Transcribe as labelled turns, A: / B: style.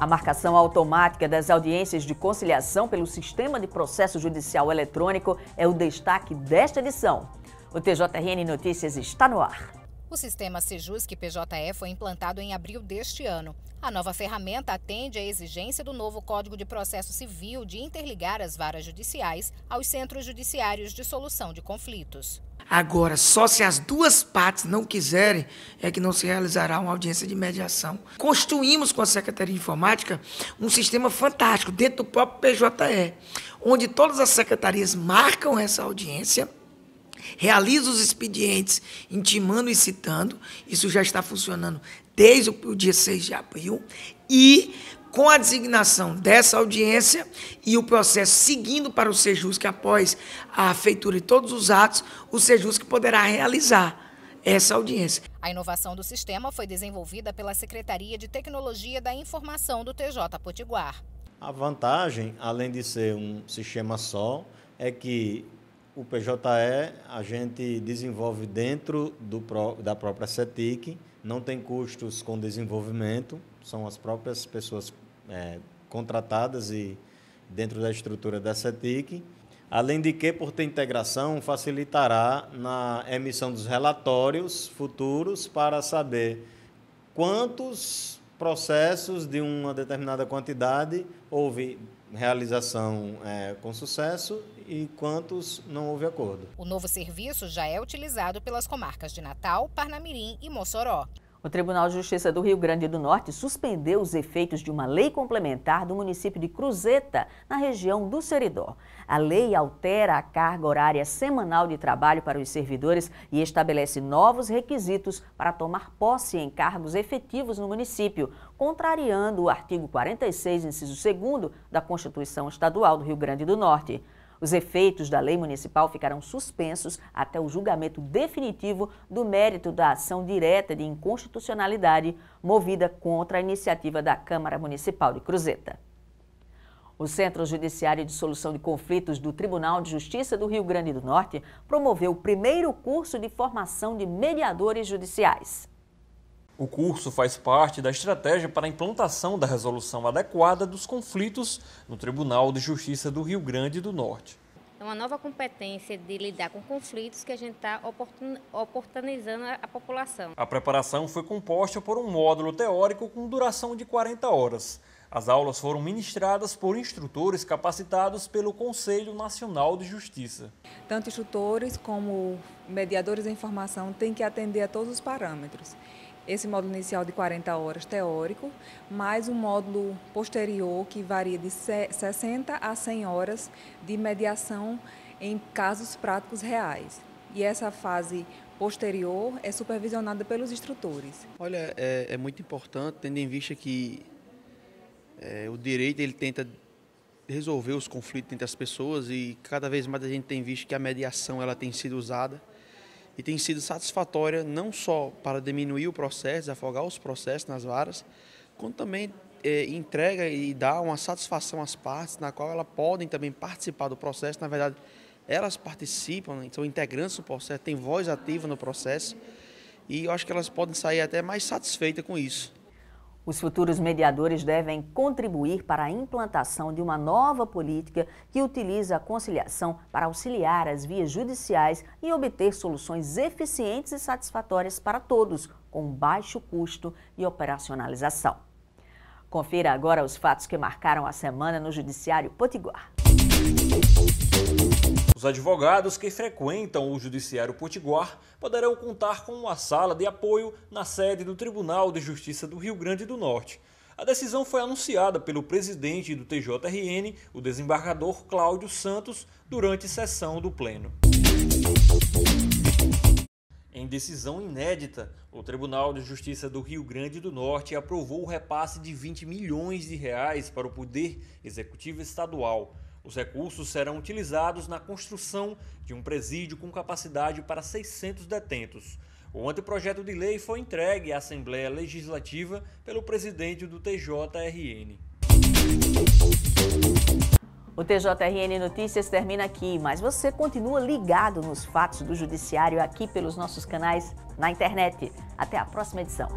A: A marcação automática das audiências de conciliação pelo sistema de processo judicial eletrônico é o destaque desta edição. O TJRN Notícias está no ar.
B: O sistema Sijusc PJE foi implantado em abril deste ano. A nova ferramenta atende à exigência do novo Código de Processo Civil de interligar as varas judiciais aos centros judiciários de solução de conflitos.
C: Agora, só se as duas partes não quiserem, é que não se realizará uma audiência de mediação. Construímos com a Secretaria de Informática um sistema fantástico dentro do próprio PJE, onde todas as secretarias marcam essa audiência realizam os expedientes intimando e citando, isso já está funcionando desde o dia 6 de abril, e com a designação dessa audiência e o processo seguindo para o Sejusc após a feitura de todos os atos, o Sejusc poderá realizar essa audiência.
B: A inovação do sistema foi desenvolvida pela Secretaria de Tecnologia da Informação do TJ Potiguar.
C: A
D: vantagem, além de ser um sistema só, é que o PJE a gente desenvolve dentro do, da própria CETIC não tem custos com desenvolvimento, são as próprias pessoas é, contratadas e dentro da estrutura da CETIC. Além de que, por ter integração, facilitará na emissão dos relatórios futuros para saber quantos processos de uma determinada quantidade houve realização é, com sucesso e quantos não houve acordo.
B: O novo serviço já é utilizado pelas comarcas de Natal, Parnamirim e Mossoró.
D: O
A: Tribunal de Justiça do Rio Grande do Norte suspendeu os efeitos de uma lei complementar do município de Cruzeta, na região do Seridó. A lei altera a carga horária semanal de trabalho para os servidores e estabelece novos requisitos para tomar posse em cargos efetivos no município, contrariando o artigo 46, inciso 2 da Constituição Estadual do Rio Grande do Norte. Os efeitos da lei municipal ficarão suspensos até o julgamento definitivo do mérito da ação direta de inconstitucionalidade movida contra a iniciativa da Câmara Municipal de Cruzeta. O Centro Judiciário de Solução de Conflitos do Tribunal de Justiça do Rio Grande do Norte promoveu o primeiro curso de formação de mediadores judiciais. O
E: curso faz parte da estratégia para a implantação da resolução adequada dos conflitos no Tribunal de Justiça do Rio Grande do Norte.
B: É uma nova competência de lidar com conflitos que a gente está oportunizando a população.
E: A preparação foi composta por um módulo teórico com duração de 40 horas. As aulas foram ministradas por instrutores capacitados pelo Conselho Nacional de Justiça.
D: Tanto instrutores
A: como mediadores em formação têm que atender a todos os parâmetros esse módulo inicial de 40 horas teórico, mais um módulo posterior que varia de 60 a 100 horas de mediação em casos práticos reais. E essa fase posterior é supervisionada pelos instrutores.
C: Olha, é, é muito importante, tendo em vista que é, o direito ele tenta resolver os conflitos entre as pessoas e cada vez mais a gente tem visto que a mediação ela tem sido usada e tem sido satisfatória não só para diminuir o processo, desafogar os processos nas varas, quanto também é, entrega e dá uma satisfação às partes, na qual elas podem também participar do processo. Na verdade, elas participam, né? são integrantes do processo, têm voz ativa no processo e eu acho que elas podem sair até mais satisfeitas com isso.
A: Os futuros mediadores devem contribuir para a implantação de uma nova política que utiliza a conciliação para auxiliar as vias judiciais e obter soluções eficientes e satisfatórias para todos, com baixo custo e operacionalização. Confira agora os fatos que marcaram a semana no Judiciário Potiguar. Música
E: os advogados que frequentam o Judiciário Potiguar poderão contar com uma sala de apoio na sede do Tribunal de Justiça do Rio Grande do Norte. A decisão foi anunciada pelo presidente do TJRN, o desembargador Cláudio Santos, durante sessão do Pleno. Em decisão inédita, o Tribunal de Justiça do Rio Grande do Norte aprovou o repasse de 20 milhões de reais para o Poder Executivo Estadual. Os recursos serão utilizados na construção de um presídio com capacidade para 600 detentos. O anteprojeto de lei foi entregue à Assembleia Legislativa pelo presidente do TJRN.
A: O TJRN Notícias termina aqui, mas você continua ligado nos fatos do Judiciário aqui pelos nossos canais na internet. Até a próxima edição.